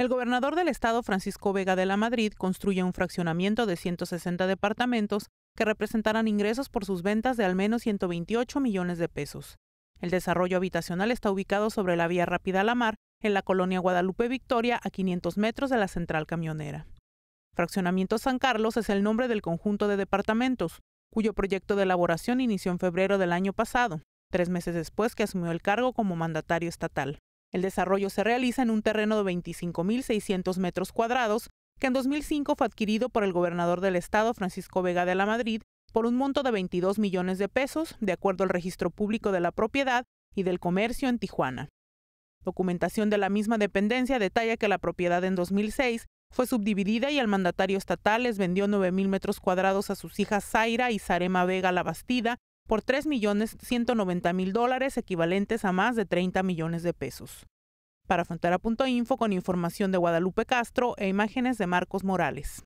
El gobernador del estado, Francisco Vega de la Madrid, construye un fraccionamiento de 160 departamentos que representarán ingresos por sus ventas de al menos 128 millones de pesos. El desarrollo habitacional está ubicado sobre la vía rápida a la mar, en la colonia Guadalupe Victoria, a 500 metros de la central camionera. Fraccionamiento San Carlos es el nombre del conjunto de departamentos, cuyo proyecto de elaboración inició en febrero del año pasado, tres meses después que asumió el cargo como mandatario estatal. El desarrollo se realiza en un terreno de 25.600 metros cuadrados que en 2005 fue adquirido por el gobernador del estado Francisco Vega de la Madrid por un monto de 22 millones de pesos, de acuerdo al registro público de la propiedad y del comercio en Tijuana. Documentación de la misma dependencia detalla que la propiedad en 2006 fue subdividida y el mandatario estatal les vendió 9.000 metros cuadrados a sus hijas Zaira y Sarema Vega La Bastida por 3.190.000 dólares equivalentes a más de 30 millones de pesos. Para Frontera.info con información de Guadalupe Castro e imágenes de Marcos Morales.